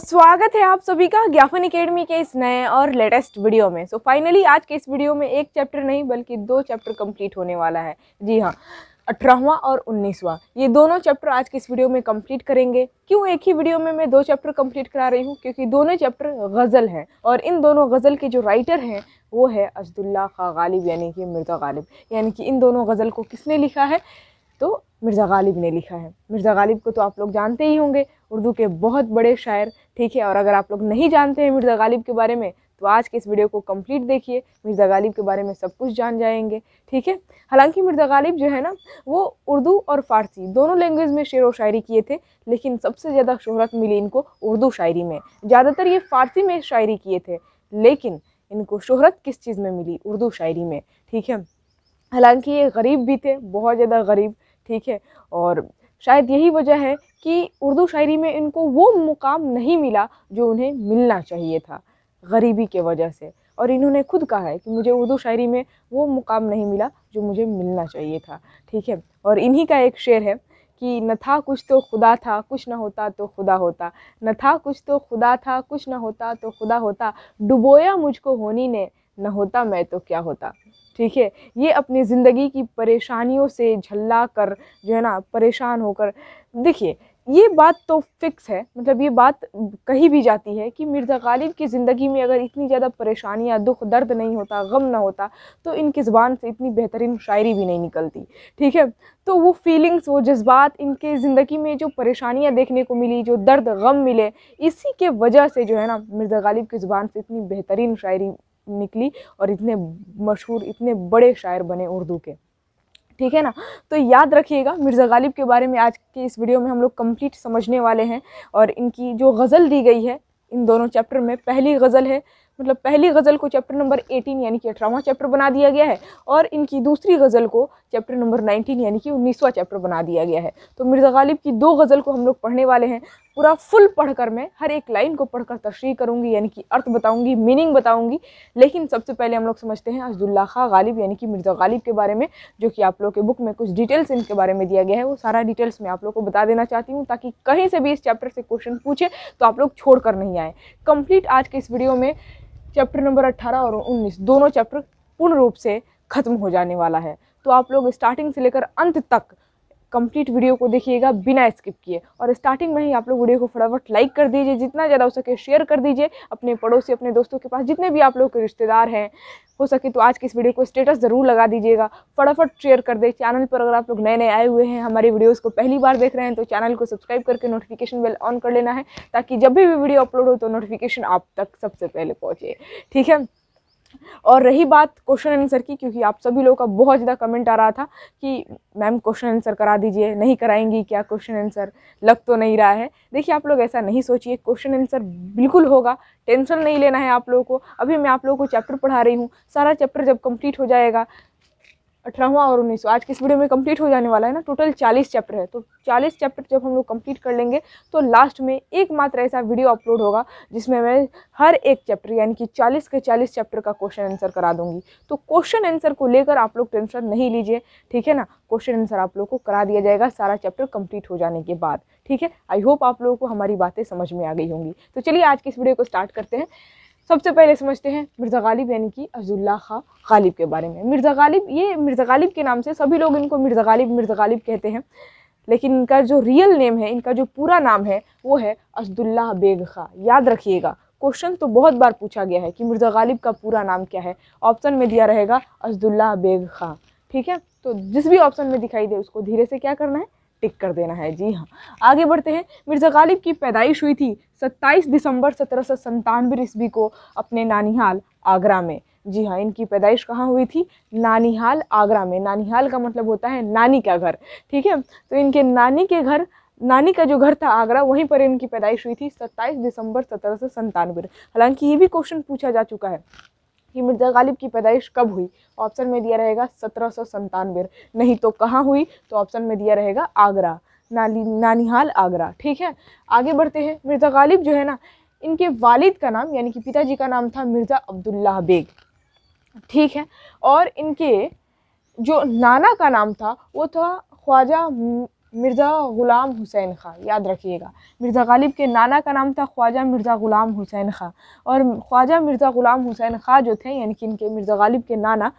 स्वागत है आप सभी का ज्ञापन एकेडमी के इस नए और लेटेस्ट वीडियो में सो so, फाइनली आज के इस वीडियो में एक चैप्टर नहीं बल्कि दो चैप्टर कंप्लीट होने वाला है जी हाँ अठारहवा और उन्नीसवा ये दोनों चैप्टर आज के इस वीडियो में कंप्लीट करेंगे क्यों एक ही वीडियो में मैं दो चैप्टर कंप्लीट करा रही हूँ क्योंकि दोनों चैप्टर गज़ल हैं और इन दोनों गज़ल के जो राइटर हैं वो है असदुल्ला खा गालिब यानी कि मिर्ज़ा गालिब यानी कि इन दोनों गज़ल को किसने लिखा है तो मिर्ज़ा गालिब ने लिखा है मिर्ज़ा गालिब को तो आप लोग जानते ही होंगे उर्दू के बहुत बड़े शायर ठीक है और अगर आप लोग नहीं जानते हैं मिर्ज़ा गालिब के बारे में तो आज के इस वीडियो को कंप्लीट देखिए मिर्ज़ा गालिब के बारे में सब कुछ जान जाएंगे ठीक है हालांकि मिर्ज़ा गालिब जो है ना वो उर्दू और फ़ारसी दोनों लैंग्वेज में शेर व शायरी किए थे लेकिन सबसे ज़्यादा शहरत मिली इनको उर्दू शायरी में ज़्यादातर ये फ़ारसी में शायरी किए थे लेकिन इनको शहरत किस चीज़ में मिली उर्दू शायरी में ठीक है हालांकि ये गरीब भी थे बहुत ज़्यादा गरीब ठीक है और शायद यही वजह है कि उर्दू शायरी में इनको वो मुकाम नहीं मिला जो उन्हें मिलना चाहिए था गरीबी के वजह से और इन्होंने खुद कहा है कि मुझे उर्दू शायरी में वो मुकाम नहीं मिला जो मुझे मिलना चाहिए था ठीक है और इन्हीं का एक शेर है कि न था कुछ तो खुदा था कुछ ना होता तो खुदा होता न था कुछ तो खुदा था कुछ ना होता तो खुदा होता डुबोया मुझको होनी ने न होता मैं तो क्या होता ठीक है ये अपनी ज़िंदगी की परेशानियों से झल्ला कर जो है ना परेशान होकर देखिए ये बात तो फिक्स है मतलब ये बात कही भी जाती है कि मिर्ज़ा गालिब की ज़िंदगी में अगर इतनी ज़्यादा परेशानियाँ दुख दर्द नहीं होता गम ना होता तो इनकी ज़बान से इतनी बेहतरीन शायरी भी नहीं निकलती ठीक है तो वो फीलिंग्स वो जज्बात इनके ज़िंदगी में जो परेशानियाँ देखने को मिली जो दर्द गम मिले इसी के वजह से जो है ना मिर्ज़ा गालिब की ज़बान से इतनी बेहतरीन शायरी निकली और इतने मशहूर इतने बड़े शायर बने उर्दू के ठीक है ना तो याद रखिएगा मिर्ज़ा गालिब के बारे में आज के इस वीडियो में हम लोग कम्प्लीट समझने वाले हैं और इनकी जो गज़ल दी गई है इन दोनों चैप्टर में पहली गज़ल है मतलब पहली गज़ल को चैप्टर नंबर 18 यानी कि अठारहवा चैप्टर बना दिया गया है और इनकी दूसरी गज़ल को चैप्टर नंबर 19 यानी कि उन्नीसवां चैप्टर बना दिया गया है तो मिर्ज़ा गालिब की दो गज़ल को हम लोग पढ़ने वाले हैं पूरा फुल पढ़कर मैं हर एक लाइन को पढ़कर तशरी करूँगी यानी कि अर्थ बताऊँगी मीनिंग बताऊंगी लेकिन सबसे पहले हम लोग समझते हैं अजदुल्ला खा गालिब यानी कि मिर्ज़ा गालिब के बारे में जो कि आप लोग के बुक में कुछ डिटेल्स इनके बारे में दिया गया है वो सारा डिटेल्स मैं आप लोग को बता देना चाहती हूँ ताकि कहीं से भी इस चैप्टर से क्वेश्चन पूछे तो आप लोग छोड़ कर नहीं आए कम्प्लीट आज के इस वीडियो में चैप्टर नंबर अट्ठारह और उन्नीस दोनों चैप्टर पूर्ण रूप से ख़त्म हो जाने वाला है तो आप लोग स्टार्टिंग से लेकर अंत तक कंप्लीट वीडियो को देखिएगा बिना स्किप किए और स्टार्टिंग में ही आप लोग वीडियो को फटाफट लाइक कर दीजिए जितना ज़्यादा हो सके शेयर कर दीजिए अपने पड़ोसी अपने दोस्तों के पास जितने भी आप लोग के रिश्तेदार हैं हो सके तो आज की इस वीडियो को स्टेटस ज़रूर लगा दीजिएगा फटाफट शेयर कर दे चैनल पर अगर आप लोग नए नए आए हुए हैं हमारे वीडियोज़ को पहली बार देख रहे हैं तो चैनल को सब्सक्राइब करके नोटिफिकेशन बेल ऑन कर लेना है ताकि जब भी वीडियो अपलोड हो तो नोटिफिकेशन आप तक सबसे पहले पहुँचे ठीक है और रही बात क्वेश्चन आंसर की क्योंकि आप सभी लोगों का बहुत ज़्यादा कमेंट आ रहा था कि मैम क्वेश्चन आंसर करा दीजिए नहीं कराएंगी क्या क्वेश्चन आंसर लग तो नहीं रहा है देखिए आप लोग ऐसा नहीं सोचिए क्वेश्चन आंसर बिल्कुल होगा टेंशन नहीं लेना है आप लोगों को अभी मैं आप लोगों को चैप्टर पढ़ा रही हूँ सारा चैप्टर जब कम्प्लीट हो जाएगा अठारहवा और उन्नीसवा आज के इस वीडियो में कंप्लीट हो जाने वाला है ना टोटल चालीस चैप्टर है तो चालीस चैप्टर जब हम लोग कंप्लीट कर लेंगे तो लास्ट में एकमात्र ऐसा वीडियो अपलोड होगा जिसमें मैं हर एक चैप्टर यानी कि चालीस के चालीस चैप्टर का क्वेश्चन आंसर करा दूंगी तो क्वेश्चन आंसर को लेकर आप लोग टेंशन नहीं लीजिए ठीक है ना क्वेश्चन आंसर आप लोग को करा दिया जाएगा सारा चैप्टर कंप्लीट हो जाने के बाद ठीक है आई होप आप लोगों को हमारी बातें समझ में आ गई होंगी तो चलिए आज की इस वीडियो को स्टार्ट करते हैं सबसे पहले समझते हैं मिर्ज़ा गालिब यानी कि अज़ुल्ला खां गालिब के बारे में मिर्ज़ा गालिब ये मिर्ज़ा गालिब के नाम से सभी लोग इनको मिर्ज़ा गालिब मिर्ज़ा गालिब कहते हैं लेकिन इनका जो रियल नेम है इनका जो पूरा नाम है वो है असदुल्ला बेग खां याद रखिएगा क्वेश्चन तो बहुत बार पूछा गया है कि मिर्ज़ा गालिब का पूरा नाम क्या है ऑप्शन में दिया रहेगा असदुल्ला बेग खां ठीक है तो जिस भी ऑप्शन में दिखाई दे उसको धीरे से क्या करना है टिक कर देना है जी हाँ आगे बढ़ते हैं मिर्ज़ा गालिब की पैदाइश हुई थी 27 दिसंबर सत्रह सौ संतानवे ईस्वी को अपने नानिहाल आगरा में जी हाँ इनकी पैदाइश कहाँ हुई थी नानिहाल आगरा में नानिहाल का मतलब होता है नानी का घर ठीक है तो इनके नानी के घर नानी का जो घर था आगरा वहीं पर इनकी पैदाइश हुई थी 27 दिसंबर सत्रह सौ संतानवे हालांकि ये भी क्वेश्चन पूछा जा चुका है कि मिर्ज़ा गालिब की पैदाइश कब हुई ऑप्शन में दिया रहेगा सत्रह सौ नहीं तो कहाँ हुई तो ऑप्शन में दिया रहेगा आगरा नाली नानिहाल आगरा ठीक है आगे बढ़ते हैं मिर्ज़ा गालिब जो है ना इनके वालिद का नाम यानी कि पिताजी का नाम था मिर्ज़ा अब्दुल्ला बेग ठीक है और इनके जो नाना का नाम था वो था ख्वाजा मिर्ज़ा ग़ुलाम हुसैन खां याद रखिएगा मिर्ज़ा गालिब के नाना का नाम था ख्वाजा मिर्ज़ा ग़ुलाम हुसैन खां और ख्वाजा मिर्ज़ा ग़ुलाम हुसैन खां जो थे यानी कि इनके मिर्ज़ा गालिब के नाना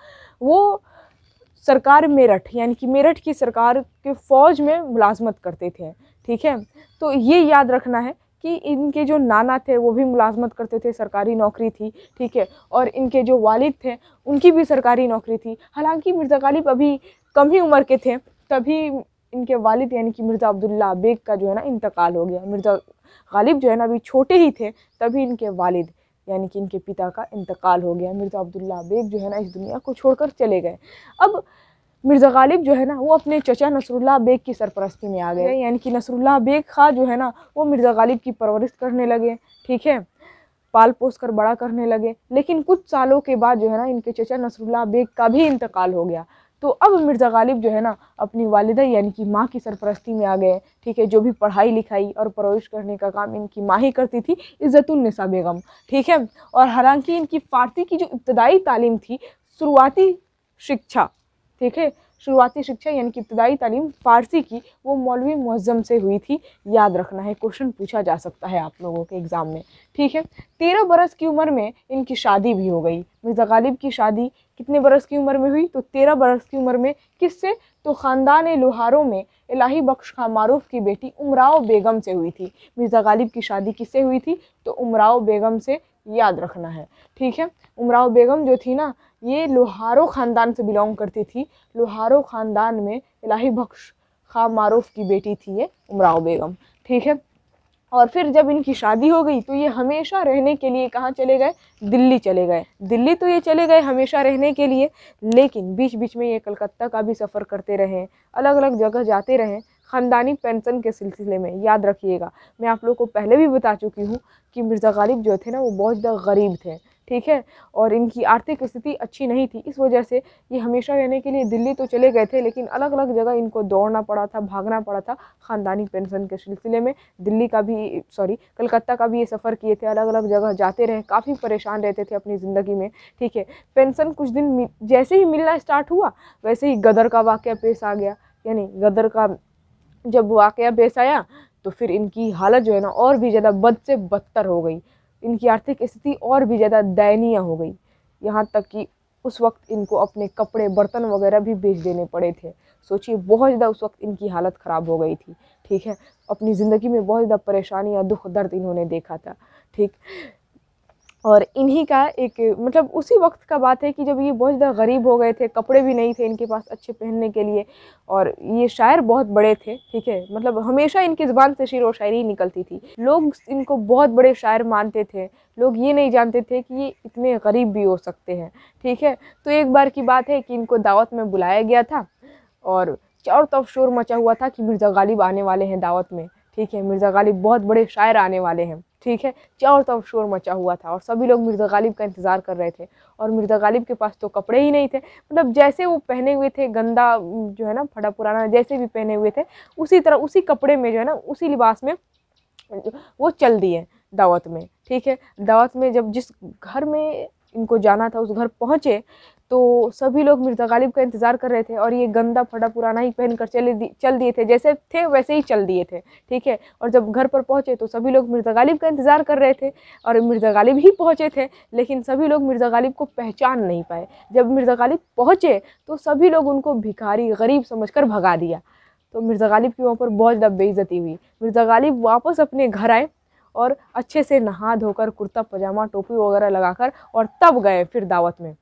वो सरकार मेरठ यानी कि मेरठ की सरकार के फ़ौज में मुलाजमत करते थे ठीक है तो ये याद रखना है कि इनके जो नाना थे वो भी मुलाजमत करते थे सरकारी नौकरी थी ठीक है और इनके जो वालिद थे उनकी भी सरकारी नौकरी थी हालांकि मिर्ज़ा गालिब अभी कम ही उम्र के थे तभी इनके वालिद यानी कि मिर्ज़ा अब्दुल्ला बेग का जो है ना इंतकाल हो गया मिर्ज़ा गालिब जो है ना अभी छोटे ही थे तभी इनके वालिद यानी कि इनके पिता का इंतकाल हो गया मिर्ज़ा अब्दुल्ला बेग जो है ना इस दुनिया को छोड़कर चले गए अब मिर्ज़ा गालिब जो है ना वो अपने चचा नसरुल्ला बेग की सरपरस्ती में आ गए यानी कि नसरुल्ला बेग खा जो है ना वो मिर्ज़ा गालिब की परवरिश करने लगे ठीक है पाल पोस कर बड़ा करने लगे लेकिन कुछ सालों के बाद जो है ना इनके चचा नसरुल्ला बेग का भी इंतकाल हो गया तो अब मिर्ज़ा गालिब जो है ना अपनी वालदा यानी कि माँ की सरपरस्ती में आ गए ठीक है जो भी पढ़ाई लिखाई और परवरिश करने का काम इनकी माँ ही करती थी इज़्ज़तुलनसा बेगम ठीक है और हालांकि इनकी फ़ारसी की जो इब्तदाई तालीम थी शुरुआती शिक्षा ठीक है शुरुआती शिक्षा यानी कि इब्तदाई तालीम फ़ारसी की वो मौलवी मुहजम से हुई थी याद रखना है क्वेश्चन पूछा जा सकता है आप लोगों के एग्ज़ाम में ठीक है तेरह बरस की उम्र में इनकी शादी भी हो गई मिर्ज़ा गालिब की शादी कितने बरस की उम्र में हुई तो तेरह बरस की उम्र में किससे तो ख़ानदान लोहारों में इलाही बख्श खां मारूफ की बेटी उमराव बेगम से हुई थी मिर्ज़ा गालिब की शादी किससे हुई थी तो उमराव बेगम से याद रखना है ठीक है उमराव बेगम जो थी ना ये लोहारो ख़ानदान से बिलोंग करती थी लोहारो ख़ानदान में इलाही बख्श खां मारूफ की बेटी थी ये उमराव बेगम ठीक है और फिर जब इनकी शादी हो गई तो ये हमेशा रहने के लिए कहाँ चले गए दिल्ली चले गए दिल्ली तो ये चले गए हमेशा रहने के लिए लेकिन बीच बीच में ये कलकत्ता का भी सफ़र करते रहे अलग अलग जगह जाते रहे ख़ानदानी पेंशन के सिलसिले में याद रखिएगा मैं आप लोग को पहले भी बता चुकी हूँ कि मिर्ज़ा गालिब जो थे ना वो बहुत ज़्यादा गरीब थे ठीक है और इनकी आर्थिक स्थिति अच्छी नहीं थी इस वजह से ये हमेशा रहने के लिए दिल्ली तो चले गए थे लेकिन अलग अलग जगह इनको दौड़ना पड़ा था भागना पड़ा था ख़ानदानी पेंशन के सिलसिले में दिल्ली का भी सॉरी कलकत्ता का भी ये सफ़र किए थे अलग अलग जगह जाते रहे काफ़ी परेशान रहते थे अपनी ज़िंदगी में ठीक है पेंशन कुछ दिन जैसे ही मिलना स्टार्ट हुआ वैसे ही गदर का वाक्य पेश आ गया यानी गदर का जब वाक़ पेश आया तो फिर इनकी हालत जो है ना और भी ज़्यादा बद से बदतर हो गई इनकी आर्थिक स्थिति और भी ज़्यादा दयनीय हो गई यहाँ तक कि उस वक्त इनको अपने कपड़े बर्तन वगैरह भी बेच देने पड़े थे सोचिए बहुत ज़्यादा उस वक्त इनकी हालत ख़राब हो गई थी ठीक है अपनी ज़िंदगी में बहुत ज़्यादा परेशानी या दुख दर्द इन्होंने देखा था ठीक और इन्हीं का एक मतलब उसी वक्त का बात है कि जब ये बहुत ज़्यादा गरीब हो गए थे कपड़े भी नहीं थे इनके पास अच्छे पहनने के लिए और ये शायर बहुत बड़े थे ठीक है मतलब हमेशा इनकी ज़बान से शेर व शायरी निकलती थी लोग इनको बहुत बड़े शायर मानते थे लोग ये नहीं जानते थे कि ये इतने गरीब भी हो सकते हैं ठीक है तो एक बार की बात है कि इनको दावत में बुलाया गया था और चारों तरफ शोर मचा हुआ था कि मिर्ज़ा गालिब आने वाले हैं दावत में ठीक है मिर्ज़ा गालिब बहुत बड़े शायर आने वाले हैं ठीक है चारों तरफ तो शोर मचा हुआ था और सभी लोग मिर्ज़ा गालिब का इंतज़ार कर रहे थे और मिर्ज़ा गालिब के पास तो कपड़े ही नहीं थे मतलब जैसे वो पहने हुए थे गंदा जो है ना फटा पुराना जैसे भी पहने हुए थे उसी तरह उसी कपड़े में जो है ना उसी लिबास में वो चल दिए दावत में ठीक है दावत में जब जिस घर में इनको जाना था उस घर पहुँचे तो सभी लोग मिर्ज़ा गालिब का इंतज़ार कर रहे थे और ये गंदा फटा पुराना ही पहन कर चले दी, चल दिए थे जैसे थे वैसे ही चल दिए थे ठीक है और जब घर पर पहुँचे तो सभी लोग मिर्ज़ा गालिब का इंतज़ार कर रहे थे और मिर्ज़ा गालिब ही पहुँचे थे लेकिन सभी लोग मिर्ज़ा गालिब को पहचान नहीं पाए जब मिर्ज़ा गालिब पहुँचे तो सभी लोग उनको भिखारी गरीब समझ कर भगा दिया तो मिर्ज़ा गालिब की वहाँ पर बहुत ज़्यादा बेइज्जती हुई मिर्ज़ा गालिब वापस अपने घर आए और अच्छे से नहा धोकर कुर्ता पजामा टोपी वगैरह लगाकर और तब गए फिर दावत में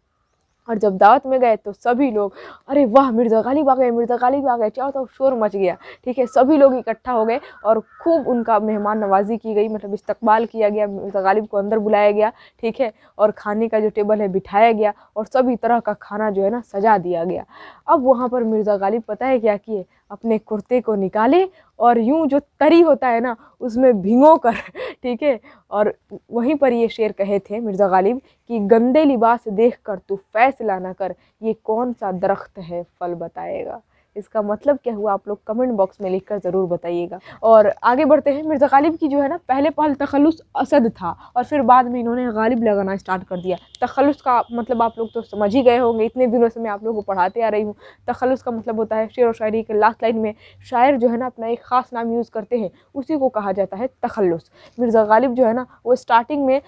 और जब दावत में गए तो सभी लोग अरे वाह मिर्ज़ा गालिब आ गए मिर्ज़ा गालिब आ गए चाहो तो शोर मच गया ठीक है सभी लोग इकट्ठा हो गए और खूब उनका मेहमान नवाजी की गई मतलब इस्तकबाल किया गया मिर्ज़ा गालिब को अंदर बुलाया गया ठीक है और खाने का जो टेबल है बिठाया गया और सभी तरह का खाना जो है ना सजा दिया गया अब वहाँ पर मिर्ज़ा गालिब पता है क्या किए अपने कुर्ते को निकाले और यूँ जो तरी होता है ना उसमें भिंगो कर ठीक है और वहीं पर ये शेर कहे थे मिर्ज़ा गालिब कि गंदे लिबास देख कर तू फैसला ना कर ये कौन सा दरख्त है फल बताएगा इसका मतलब क्या हुआ आप लोग कमेंट बॉक्स में लिख कर ज़रूर बताइएगा और आगे बढ़ते हैं मिर्ज़ा गालिब की जो है ना पहले पहल तखलुस असद था और फिर बाद में इन्होंने गालिब लगाना स्टार्ट कर दिया तखलस का मतलब आप लोग तो समझ ही गए होंगे इतने दिनों से मैं आप लोगों को पढ़ाते आ रही हूँ तखलुस का मतलब होता है शेर व शायरी के लास्ट लाइन में शायर जो है ना अपना एक ख़ास नाम यूज़ करते हैं उसी को कहा जाता है तखलुस मिर्ज़ा गालिब जो है ना वो स्टार्टिंग में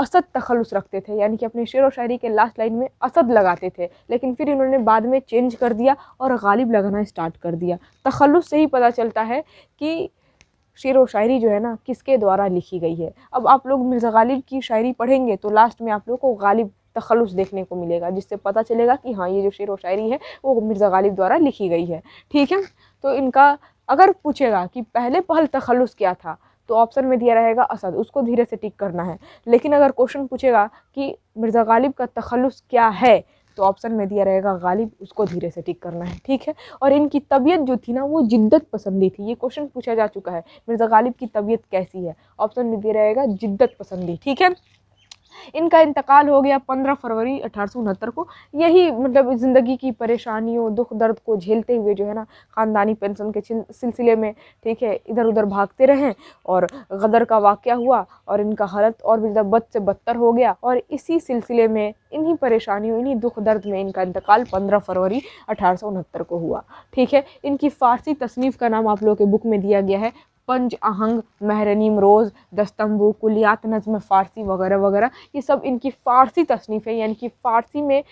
असद तखलस रखते थे यानी कि अपने शेर व शायरी के लास्ट लाइन में असद लगाते थे लेकिन फिर इन्होंने बाद में चेंज कर दिया और गालिब लगाना स्टार्ट कर दिया तखलुस से ही पता चलता है कि शेर व शायरी जो है ना किसके द्वारा लिखी गई है अब आप लोग मिर्ज़ा गालिब की शायरी पढ़ेंगे तो लास्ट में आप लोग को गालिब तखलस देखने को मिलेगा जिससे पता चलेगा कि हाँ ये जो शेर व शायरी है वो मिर्ज़ा गालिब द्वारा लिखी गई है ठीक है तो इनका अगर पूछेगा कि पहले पहल तखलुस क्या था तो ऑप्शन में दिया रहेगा असद उसको धीरे से टिक करना है लेकिन अगर क्वेश्चन पूछेगा कि मिर्ज़ा गालिब का तखलस क्या है तो ऑप्शन में दिया रहेगा गालिब उसको धीरे से टिक करना है ठीक है और इनकी तबीयत जो थी ना वो जिद्दत पसंदी थी ये क्वेश्चन पूछा जा चुका है मिर्ज़ा गालिब की तबीयत कैसी है ऑप्शन में दिया रहेगा जिद्दत पसंदी ठीक है इनका इंतकाल हो गया पंद्रह फरवरी अठारह को यही मतलब ज़िंदगी की परेशानियों दुख दर्द को झेलते हुए जो है ना ख़ानदानी पेंशन के सिलसिले में ठीक है इधर उधर भागते रहें और गदर का वाक़ हुआ और इनका हालत और भी बद से बदतर हो गया और इसी सिलसिले में इन्हीं परेशानियों इन्हीं दुख दर्द में इनका इंतकाल पंद्रह फरवरी अठारह को हुआ ठीक है इनकी फ़ारसी तसनीफ़ का नाम आप लोगों के बुक में दिया गया है पंज आहंग महरनीम रोज़ दस्तम्बू कुलियात नज़म फ़ारसी वगैरह वगैरह ये सब इनकी फ़ारसी तसनीफ़ है यानी कि फ़ारसी में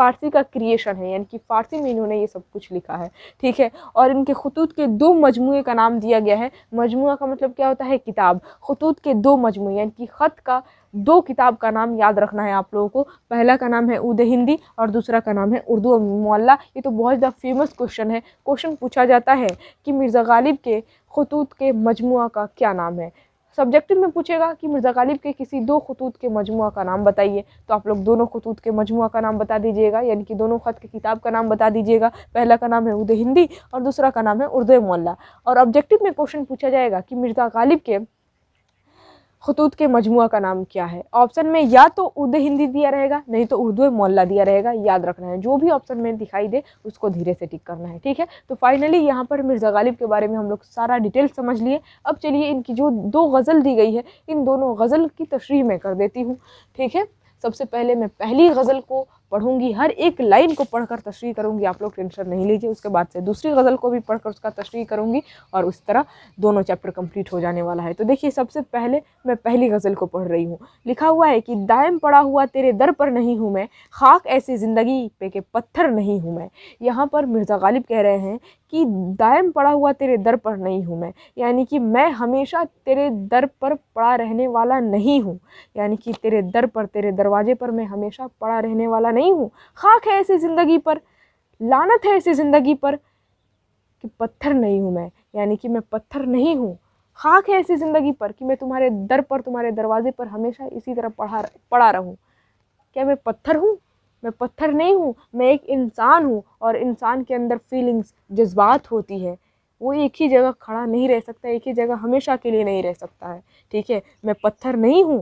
फ़ारसी का क्रिएशन है यानी कि फ़ारसी में इन्होंने ये सब कुछ लिखा है ठीक है और इनके खतूत के दो मजमू का नाम दिया गया है मजमू का मतलब क्या होता है किताब खतूत के दो मजमू यानी कि ख़त का दो किताब का नाम याद रखना है आप लोगों को पहला का नाम है उद हिंदी और दूसरा का नाम है उर्दू मोल्ला ये तो बहुत ज़्यादा फेमस क्वेश्चन है क्वेश्चन पूछा जाता है कि मिर्ज़ा गालिब के खतूत के मजमू का क्या नाम है सब्जेक्टिव में पूछेगा कि मिर्ज़ा गालिब के किसी दो खतूत के मजमू का नाम बताइए तो आप लोग दोनों खतूत के मजमू का नाम बता दीजिएगा यानी कि दोनों ख़त की किताब का नाम बता दीजिएगा पहला का नाम है उदय हिंदी और दूसरा का नाम है उर्द मोल्ला और ऑब्जेक्टिव में क्वेश्चन पूछा जाएगा कि मिर्ज़ा गालिब के खतूत के मजमू का नाम क्या है ऑप्शन में या तो उर्द हिंदी दिया रहेगा नहीं तो उर्दू मोल्ला दिया रहेगा याद रखना है जो भी ऑप्शन में दिखाई दे उसको धीरे से टिक करना है ठीक है तो फाइनली यहाँ पर मिर्ज़ा गालिब के बारे में हम लोग सारा डिटेल समझ लिए अब चलिए इनकी जो दो गज़ल दी गई है इन दोनों गज़ल की तशरी मैं कर देती हूँ ठीक है सबसे पहले मैं पहली गज़ल को पढ़ूंगी हर एक लाइन को पढ़कर तशरी करूंगी आप लोग टेंशन नहीं लीजिए उसके बाद से दूसरी गज़ल को भी पढ़कर उसका तशरी करूंगी और उस तरह दोनों चैप्टर कंप्लीट हो जाने वाला है तो देखिए सबसे पहले मैं पहली गज़ल को पढ़ रही हूँ लिखा हुआ है कि दायम पड़ा हुआ तेरे दर पर नहीं हूँ मैं खाक ऐसी ज़िंदगी पे के पत्थर नहीं हूँ मैं यहाँ पर मिर्ज़ा गालिब कह रहे हैं कि दायम पड़ा हुआ तेरे दर पर नहीं हूँ मैं यानी कि मैं हमेशा तेरे दर पर पड़ा रहने वाला नहीं हूँ यानी कि तेरे दर पर तेरे दरवाजे पर मैं हमेशा पड़ा रहने वाला नहीं नहीं हूँ खाक है ऐसी ज़िंदगी पर लानत है ऐसी ज़िंदगी पर कि पत्थर नहीं हूँ मैं यानी कि मैं पत्थर नहीं हूँ खाक है ऐसी ज़िंदगी पर कि मैं तुम्हारे दर पर तुम्हारे दरवाजे पर हमेशा इसी तरह पढ़ा पढ़ा रहूँ क्या मैं पत्थर हूँ मैं पत्थर नहीं हूँ मैं एक इंसान हूँ और इंसान के अंदर फीलिंग्स जज्बात होती है वो एक ही जगह खड़ा नहीं रह सकता एक ही जगह हमेशा के लिए नहीं रह सकता है ठीक है मैं पत्थर नहीं हूँ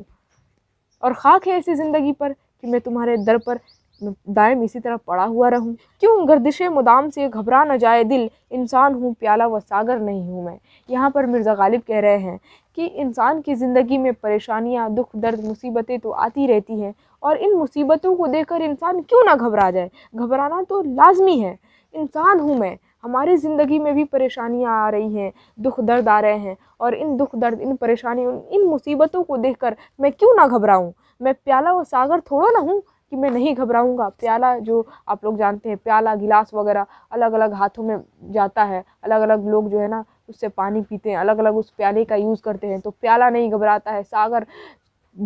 और खाक है ऐसी ज़िंदगी पर कि मैं तुम्हारे दर पर दायम इसी तरह पड़ा हुआ रहूं क्यों गर्दिश मुदाम से घबरा न जाए दिल इंसान हूँ प्याला व सागर नहीं हूँ मैं यहाँ पर मिर्ज़ा गालिब कह रहे हैं कि इंसान की ज़िंदगी में परेशानियाँ दुख दर्द मुसीबतें तो आती रहती हैं और इन मुसीबतों को देखकर इंसान क्यों ना घबरा जाए घबराना तो लाजमी है इंसान हूँ मैं हमारी ज़िंदगी में भी परेशानियाँ आ रही हैं दुख दर्द आ रहे हैं और इन दुख दर्द इन परेशानियों इन मुसीबतों को देखकर मैं क्यों ना घबराऊँ मैं प्याला व सागर थोड़ा ना हूँ कि मैं नहीं घबराऊँगा प्याला जो आप लोग जानते हैं प्याला गिलास वगैरह अलग अलग हाथों में जाता है अलग अलग लोग जो है ना उससे पानी पीते हैं अलग अलग उस प्याले का यूज़ करते हैं तो प्याला नहीं घबराता है सागर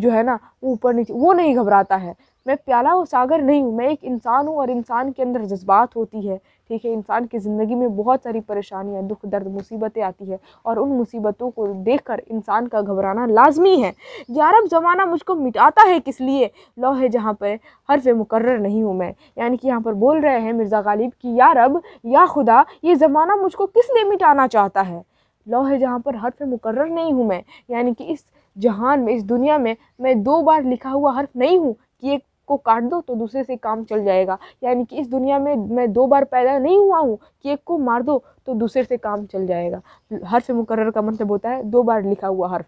जो है ना ऊपर नीचे वो नहीं घबराता है मैं प्याला व सागर नहीं हूँ मैं एक इंसान हूँ और इंसान के अंदर जज्बात होती है ठीक है इंसान की ज़िंदगी में बहुत सारी परेशानियाँ दुख दर्द मुसीबतें आती है और उन मुसीबतों को कर इंसान का घबराना लाजमी है ग्यारह ज़माना मुझको मिटाता है किस लिए लौ है जहाँ पर हरफ मुकर नहीं हूँ मैं यानी कि यहाँ पर बोल रहे हैं मिर्ज़ा गालिब कि या रब या खुदा ये ज़माना मुझको किस लिए मिटाना चाहता है लौ है जहाँ पर हरफ मुकर्र नहीं हूँ मैं यानी कि इस जहान में इस दुनिया में मैं दो बार लिखा हुआ हर्फ नहीं हूँ कि एक को काट दो तो दूसरे से काम चल जाएगा यानी कि इस दुनिया में मैं दो बार पैदा नहीं हुआ हूँ कि एक को मार दो तो दूसरे से काम चल जाएगा हर्फ मुकर्र का मतलब होता है दो बार लिखा हुआ हर्फ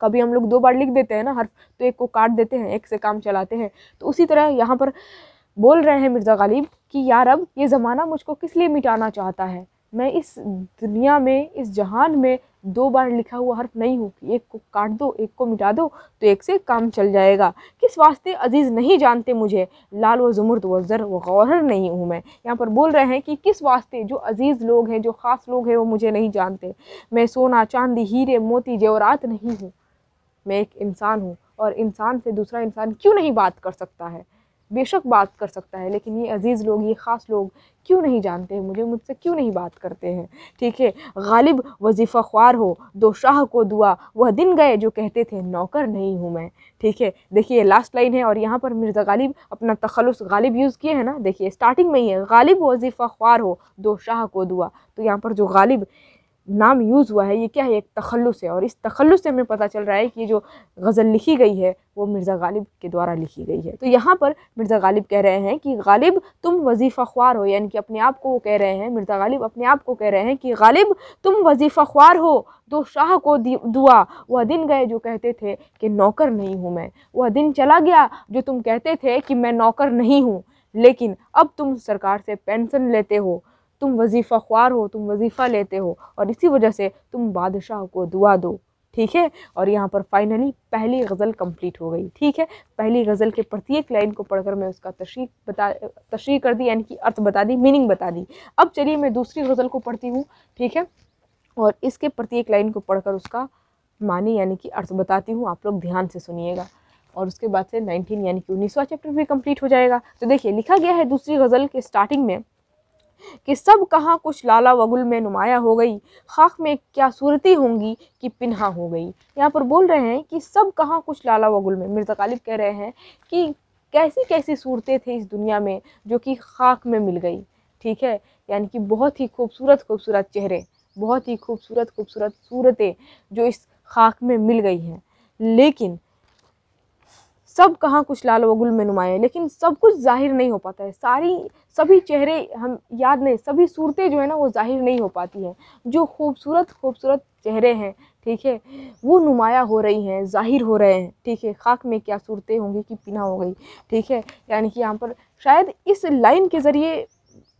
कभी हम लोग दो बार लिख देते हैं ना हर्फ तो एक को काट देते हैं एक से काम चलाते हैं तो उसी तरह यहाँ पर बोल रहे हैं मिर्ज़ा गालिब कि यार अब ये ज़माना मुझको किस लिए मिटाना चाहता है मैं इस दुनिया में इस जहान में दो बार लिखा हुआ हर्फ नहीं हो कि एक को काट दो एक को मिटा दो तो एक से काम चल जाएगा किस वास्ते अजीज़ नहीं जानते मुझे लाल व जमर्द व ज़र व गौहर नहीं हूँ मैं यहाँ पर बोल रहे हैं कि किस वास्ते जो अजीज़ लोग हैं जो ख़ास लोग हैं वो मुझे नहीं जानते मैं सोना चांदी हीरे मोती जेवरात नहीं हूँ मैं एक इंसान हूँ और इंसान से दूसरा इंसान क्यों नहीं बात कर सकता है बेशक बात कर सकता है लेकिन ये अज़ीज़ लोग ये ख़ास लोग क्यों नहीं जानते हैं मुझे मुझसे क्यों नहीं बात करते हैं ठीक है गालिब वजीफ़ा ख्वार हो दो शाह को दुआ वह दिन गए जो कहते थे नौकर नहीं हूँ मैं ठीक है देखिए लास्ट लाइन है और यहाँ पर मिर्ज़ा गालिब अपना तखलस गालिब यूज़ किए हैं ना देखिए स्टार्टिंग में ही है गालिब वजीफ़ा ख्वार हो दो शाह को दुआ तो यहाँ पर जो गालिब नाम यूज़ हुआ है ये क्या है एक तखलुस है और इस तखलुस से हमें पता चल रहा है कि ये जो गज़ल लिखी गई है वो मिर्ज़ा गालिब के द्वारा लिखी गई है तो यहाँ पर मिर्ज़ा गालिब कह रहे हैं कि गालिब तुम वजीफ़ा ख्वार हो यानी कि अपने आप को वो कह रहे हैं मिर्ज़ा गालिब अपने आप को कह रहे हैं कि गालिब तुम वजीफ़ा ख्वार हो दो तो शाह को दुआ वह दिन गए जो कहते थे कि नौकर नहीं हूँ मैं वह दिन चला गया जो तुम कहते थे कि मैं नौकर नहीं हूँ लेकिन अब तुम सरकार से पेंशन लेते हो तुम वजीफ़ा ख्वार हो तुम वजीफ़ा लेते हो और इसी वजह से तुम बादशाह को दुआ दो ठीक है और यहाँ पर फाइनली पहली गज़ल कंप्लीट हो गई ठीक है पहली गज़ल के प्रत्येक लाइन को पढ़कर मैं उसका तशरी बता तशरी कर दी यानी कि अर्थ बता दी मीनिंग बता दी अब चलिए मैं दूसरी गज़ल को पढ़ती हूँ ठीक है और इसके प्रत्येक लाइन को पढ़कर उसका मानी यानी कि अर्थ बताती हूँ आप लोग ध्यान से सुनिएगा और उसके बाद से नाइनटीन यानी कि उन्नीसवा चैप्टर भी कम्प्लीट हो जाएगा तो देखिए लिखा गया है दूसरी गज़ल के स्टार्टिंग में कि सब कहाँ कुछ लाला वगुल में नुमाया हो गई खाक में क्या सूरती होंगी कि पिन्हा हो गई यहाँ पर बोल रहे हैं कि सब कहाँ कुछ लाला वगुल में मिर्ज़ा गालिब कह रहे हैं कि कैसी कैसी सूरतें थी इस दुनिया में जो कि खाक में मिल गई ठीक है यानी कि बहुत ही खूबसूरत खूबसूरत चेहरे बहुत ही खूबसूरत खूबसूरत सूरतें जो इस खाक में मिल गई हैं लेकिन सब कहाँ कुछ लाल वगुल में नुमाया लेकिन सब कुछ जाहिर नहीं हो पाता है सारी सभी चेहरे हम याद नहीं सभी सूरतें जो है ना वो जाहिर नहीं हो पाती हैं जो खूबसूरत खूबसूरत चेहरे हैं ठीक है वो नुमाया हो रही हैं जाहिर हो रहे हैं ठीक है खाक में क्या सूरतें होंगी कि पिना हो गई ठीक है यानी कि यहाँ पर शायद इस लाइन के ज़रिए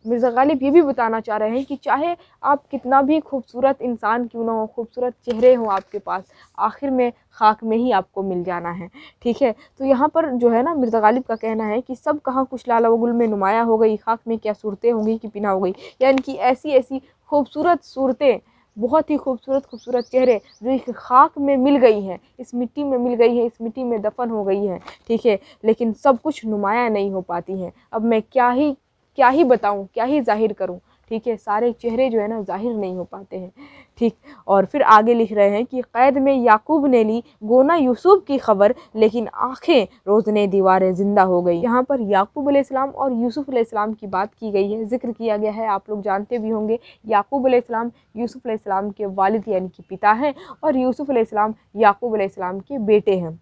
मिर्ज़ा गालिब ये भी बताना चाह रहे हैं कि चाहे आप कितना भी खूबसूरत इंसान क्यों ना हो खूबसूरत चेहरे हो आपके पास आखिर में खाक में ही आपको मिल जाना है ठीक है तो यहाँ पर जो है ना मिर्ज़ा गालिब का कहना है कि सब कहाँ कुछ लाला वगुल में नुमाया हो गई खाक में क्या सूरतें होंगी कि पिना हो गई यानी कि ऐसी ऐसी खूबसूरत सूरतें बहुत ही खूबसूरत खूबसूरत चेहरे जो इस खाक में मिल गई हैं इस मिट्टी में मिल गई है इस मिट्टी में दफन हो गई है ठीक है लेकिन सब कुछ नुमाया नहीं हो पाती हैं अब मैं क्या ही क्या ही बताऊँ क्या ही जाहिर करूँ ठीक है सारे चेहरे जो है ना जाहिर नहीं हो पाते हैं ठीक और फिर आगे लिख रहे हैं कि क़ैद में याकूब ने ली गोना यूसुफ की खबर लेकिन आंखें रोज़ने दीवारें ज़िंदा हो गई यहाँ पर याकूब अलैहिस्सलाम और यूसुफ अलैहिस्सलाम की बात की गई है जिक्र किया गया है आप लोग जानते भी होंगे याकूब अलैहिस्सलाम यूसुफ अलैहिस्सलाम के वालिद यानी कि पिता हैं और यूसुफ अलैहिस्सलाम याकूब अलैहिस्सलाम के बेटे हैं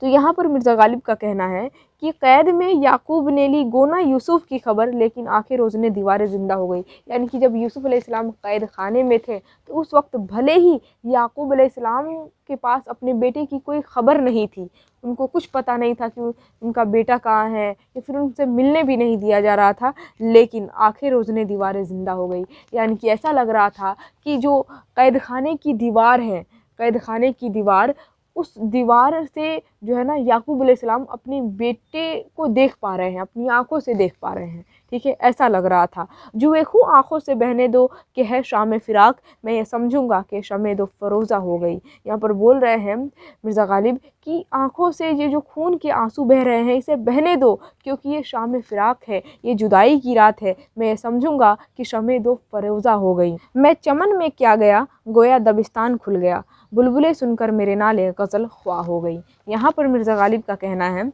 तो यहाँ पर मिर्ज़ा गालिब का कहना है कि कैद में याकूब ने ली गोना यूसुफ़ की खबर लेकिन आखिर उसने दीवारें ज़िंदा हो गई यानी कि जब यूसुफ़ अलैहिस्सलाम कैद खाने में थे तो उस वक्त भले ही याकूब अलैहिस्सलाम के पास अपने बेटे की कोई खबर नहीं थी उनको कुछ पता नहीं था कि उनका बेटा कहाँ है या फिर उनसे मिलने भी नहीं दिया जा रहा था लेकिन आखिर उसने दीवार ज़िंदा हो गई यानी कि ऐसा लग रहा था कि जो कैद खाने की दीवार है कैद खाने की दीवार उस दीवार से जो है ना याकूब सलाम अपने बेटे को देख पा रहे हैं अपनी आंखों से देख पा रहे हैं ठीक है ऐसा लग रहा था जुएखू आंखों से बहने दो कि है शाम फ़िराक मैं ये समझूंगा कि शमे दो फरोज़ा हो गई यहाँ पर बोल रहे हैं मिर्ज़ा गालिब कि आंखों से ये जो खून के आंसू बह रहे हैं इसे बहने दो क्योंकि ये शाम फ़िराक है ये जुदाई की रात है मैं ये समझूंगा कि शम दो फरोज़ा हो गई मैं चमन में क्या गया गोया दबिस्तान खुल गया बुलबुलें सुनकर मेरे नाले गज़ल ख्वा हो गई यहाँ पर मिर्ज़ा गालिब का कहना है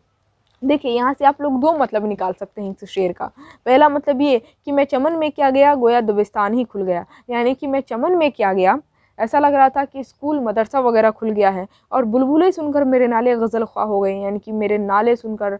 देखिए यहाँ से आप लोग दो मतलब निकाल सकते हैं इस शेर का पहला मतलब ये कि मैं चमन में क्या गया गोया दबिस्तान ही खुल गया यानी कि मैं चमन में क्या गया ऐसा लग रहा था कि स्कूल मदरसा वगैरह खुल गया है और बुलबुलें सुनकर मेरे नाले गज़ल ख्वा हो गए यानी कि मेरे नाले सुनकर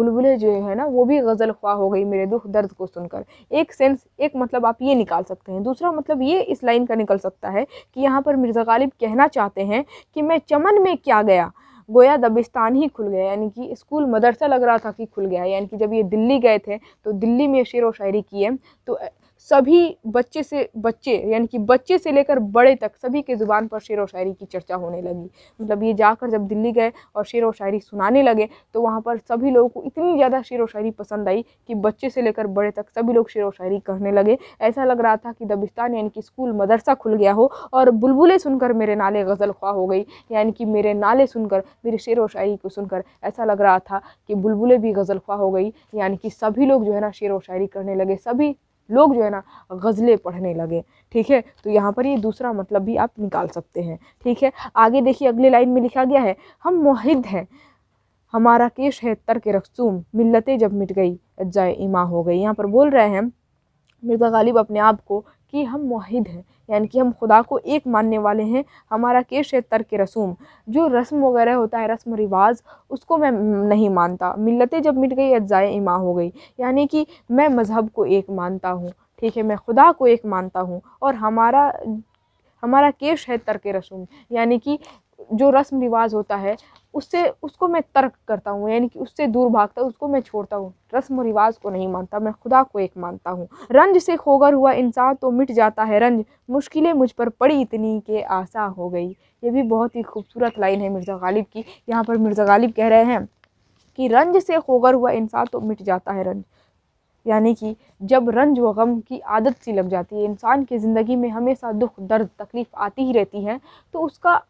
बुलबुलें जो है ना वो भी गज़ल ख्वा हो गई मेरे दुख दर्द को सुनकर एक सेंस एक मतलब आप ये निकाल सकते हैं दूसरा मतलब ये इस लाइन का निकल सकता है कि यहाँ पर मिर्ज़ा गालिब कहना चाहते हैं कि मैं चमन में क्या गया गोया दबिस्तान ही खुल गया यानी कि स्कूल मदरसा लग रहा था कि खुल गया यानी कि जब ये दिल्ली गए थे तो दिल्ली में शेर व शायरी की है तो सभी बच्चे से बच्चे यानी कि बच्चे से लेकर बड़े तक सभी के ज़ुबान पर शेर व शायरी की चर्चा होने लगी मतलब ये जाकर जब दिल्ली गए और शेर व शायरी सुनाने लगे तो वहाँ पर सभी लोगों को इतनी ज़्यादा शेर व शायरी पसंद आई कि बच्चे से लेकर बड़े तक सभी लोग शेर व शायरी कहने लगे ऐसा लग रहा था कि दबिस्तान यानी कि स्कूल मदरसा खुल गया हो और बुलबुलें सुनकर मेरे नाले गज़ल ख्वा हो गई यानी कि मेरे नाले सुनकर मेरे शेर व शायरी को सुनकर ऐसा लग रहा था कि बुलबुलें भी गज़ल ख्वा हो गई यानी कि सभी लोग जो है ना शेर व शायरी करने लगे सभी लोग जो है ना गज़लें पढ़ने लगे ठीक है तो यहाँ पर ये दूसरा मतलब भी आप निकाल सकते हैं ठीक है आगे देखिए अगले लाइन में लिखा गया है हम मोहिद हैं हमारा केश है तर के रखसूम मिल्लतें जब मिट गई जाए इमा हो गई यहाँ पर बोल रहे हैं मिर्ज़ा गालिब अपने आप को कि हम मुहिद हैं यानी कि हम खुदा को एक मानने वाले हैं हमारा केश है के रसूम जो रस्म वगैरह होता है रस्म रिवाज उसको मैं नहीं मानता मिलतें जब मिट गई अज्जाए इमा हो गई यानी कि मैं मज़हब को एक मानता हूँ ठीक है मैं खुदा को एक मानता हूँ और हमारा हमारा केश है तर्क रसूम यानी कि जो रस्म रिवाज होता है उससे उसको मैं तर्क करता हूँ यानी कि उससे दूर भागता हूँ उसको मैं छोड़ता हूँ रस्म रिवाज को नहीं मानता मैं खुदा को एक मानता हूँ रंज से खोगर हुआ इंसान तो मिट जाता है रंज मुश्किलें मुझ पर पड़ी इतनी के आशा हो गई ये भी बहुत ही खूबसूरत लाइन है मिर्ज़ा गालिब की यहाँ पर मिर्ज़ा गालिब कह रहे हैं कि रंज से खोगर हुआ इंसान तो मिट जाता है रंज यानी कि जब रंज व गम की आदत सी लग जाती है इंसान की ज़िंदगी में हमेशा दुख दर्द तकलीफ़ आती ही रहती है तो उसका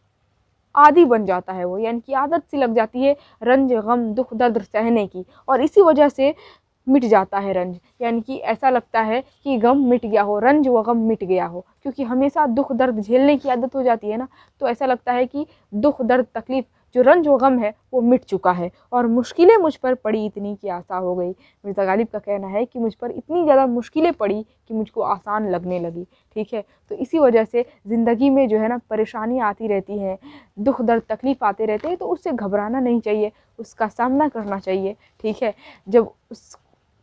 आदि बन जाता है वो यानी कि आदत सी लग जाती है रंज गम दुख दर्द सहने की और इसी वजह से मिट जाता है रंज यानी कि ऐसा लगता है कि गम मिट गया हो रंज व गम मिट गया हो क्योंकि हमेशा दुख दर्द झेलने की आदत हो जाती है ना तो ऐसा लगता है कि दुख दर्द तकलीफ़ जो रंज गम है वो मिट चुका है और मुश्किलें मुझ पर पड़ी इतनी कि आशा हो गई मिर्ज़ा गालिब का कहना है कि मुझ पर इतनी ज़्यादा मुश्किलें पड़ी कि मुझको आसान लगने लगी ठीक है तो इसी वजह से ज़िंदगी में जो है ना परेशानी आती रहती हैं दुख दर्द तकलीफ़ आते रहते हैं तो उससे घबराना नहीं चाहिए उसका सामना करना चाहिए ठीक है जब उस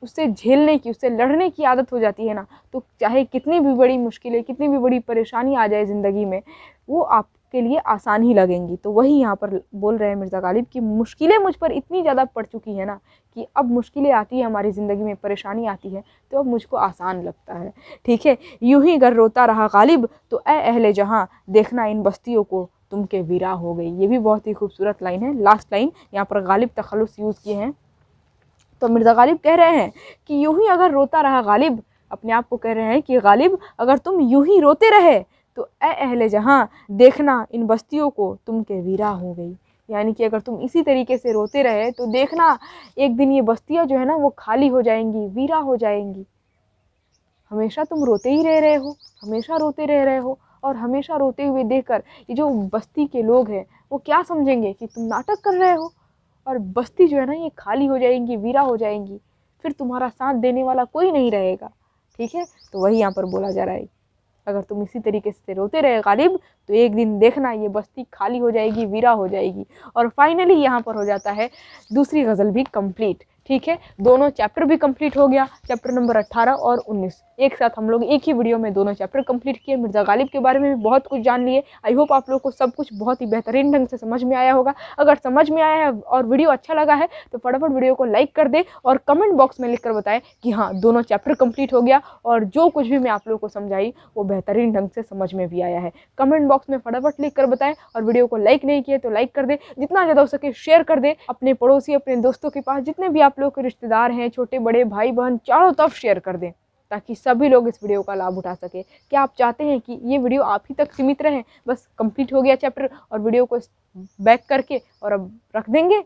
उससे झेलने की उससे लड़ने की आदत हो जाती है ना तो चाहे कितनी भी बड़ी मुश्किलें कितनी भी बड़ी परेशानी आ जाए ज़िंदगी में वो आप आपके लिए आसान ही लगेंगी तो वही यहाँ पर बोल रहे हैं मिर्ज़ा गालिब कि मुश्किलें मुझ पर इतनी ज़्यादा पड़ चुकी है ना कि अब मुश्किलें आती है हमारी ज़िंदगी में परेशानी आती है तो अब मुझको आसान लगता है ठीक है यूं ही अगर रोता रहा गालिब तो ए अहले जहाँ देखना इन बस्तियों को तुम के विरा हो गई ये भी बहुत ही खूबसूरत लाइन है लास्ट लाइन यहाँ पर गालिब तखलस यूज़ किए हैं तो मिर्ज़ा गालिब कह रहे हैं कि यूं ही अगर रोता रहा गालिब अपने आप को कह रहे हैं कि गालिब अगर तुम यूं ही रोते रहे तो ए अहले जहाँ देखना इन बस्तियों को तुम के वीरा हो गई यानी कि अगर तुम इसी तरीके से रोते रहे तो देखना एक दिन ये बस्तियाँ जो है ना वो खाली हो जाएंगी वीरा हो जाएंगी हमेशा तुम रोते ही रह रहे हो हमेशा रोते रह रहे हो और हमेशा रोते हुए देखकर ये जो बस्ती के लोग हैं वो क्या समझेंगे कि तुम नाटक कर रहे हो और बस्ती जो है ना ये खाली हो जाएंगी वीरा हो जाएंगी फिर तुम्हारा साथ देने वाला कोई नहीं रहेगा ठीक है तो वही यहाँ पर बोला जा रहा है अगर तुम इसी तरीके से रोते रहे गालिब तो एक दिन देखना ये बस्ती खाली हो जाएगी वीरा हो जाएगी और फाइनली यहाँ पर हो जाता है दूसरी गज़ल भी कम्प्लीट ठीक है दोनों चैप्टर भी कम्प्लीट हो गया चैप्टर नंबर अट्ठारह और उन्नीस एक साथ हम लोग एक ही वीडियो में दोनों चैप्टर कंप्लीट किए मिर्ज़ा गालिब के बारे में भी बहुत कुछ जान लिए आई होप आप लोग को सब कुछ बहुत ही बेहतरीन ढंग से समझ में आया होगा अगर समझ में आया है और वीडियो अच्छा लगा है तो फटाफट वीडियो को लाइक कर दे और कमेंट बॉक्स में लिखकर बताएं कि हाँ दोनों चैप्टर कंप्लीट हो गया और जो कुछ भी मैं आप लोग को समझाई वो बेहतरीन ढंग से समझ में भी आया है कमेंट बॉक्स में फटाफट लिख कर बताएं और वीडियो को लाइक नहीं किया तो लाइक कर दे जितना ज़्यादा हो सके शेयर कर दे अपने पड़ोसी अपने दोस्तों के पास जितने भी आप लोग के रिश्तेदार हैं छोटे बड़े भाई बहन चारों तरफ शेयर कर दें ताकि सभी लोग इस वीडियो का लाभ उठा सके क्या आप चाहते हैं कि ये वीडियो आप ही तक सीमित रहें बस कंप्लीट हो गया चैप्टर और वीडियो को बैक करके और अब रख देंगे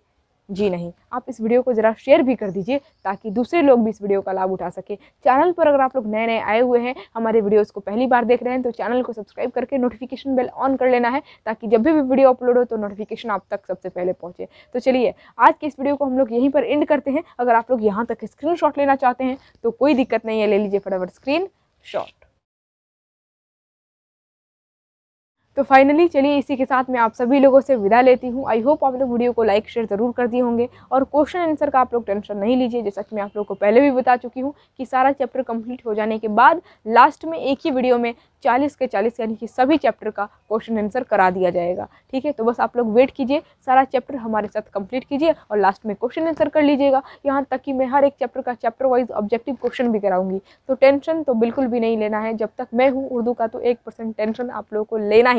जी नहीं आप इस वीडियो को ज़रा शेयर भी कर दीजिए ताकि दूसरे लोग भी इस वीडियो का लाभ उठा सकें चैनल पर अगर आप लोग नए नए आए हुए हैं हमारे वीडियोज़ को पहली बार देख रहे हैं तो चैनल को सब्सक्राइब करके नोटिफिकेशन बेल ऑन कर लेना है ताकि जब भी वीडियो अपलोड हो तो नोटिफिकेशन आप तक सबसे पहले पहुँचे तो चलिए आज के इस वीडियो को हम लोग यहीं पर एंड करते हैं अगर आप लोग यहाँ तक स्क्रीन लेना चाहते हैं तो कोई दिक्कत नहीं है ले लीजिए फटाफट स्क्रीन शॉट तो फाइनली चलिए इसी के साथ मैं आप सभी लोगों से विदा लेती हूँ आई होप आप लोग वीडियो को लाइक शेयर ज़रूर कर दिए होंगे और क्वेश्चन आंसर का आप लोग टेंशन नहीं लीजिए जैसा कि मैं आप लोग को पहले भी बता चुकी हूँ कि सारा चैप्टर कंप्लीट हो जाने के बाद लास्ट में एक ही वीडियो में चालीस के चालीस यानी कि सभी चैप्टर का क्वेश्चन आंसर करा दिया जाएगा ठीक है तो बस आप लोग वेट कीजिए सारा चैप्टर हमारे साथ कंप्लीट कीजिए और लास्ट में क्वेश्चन आंसर कर लीजिएगा यहाँ तक कि मैं हर एक चैप्टर का चैप्टर वाइज ऑब्जेक्टिव क्वेश्चन भी कराऊंगी तो टेंशन तो बिल्कुल भी नहीं लेना है जब तक मैं हूँ उर्दू का तो एक टेंशन आप लोगों को लेना ही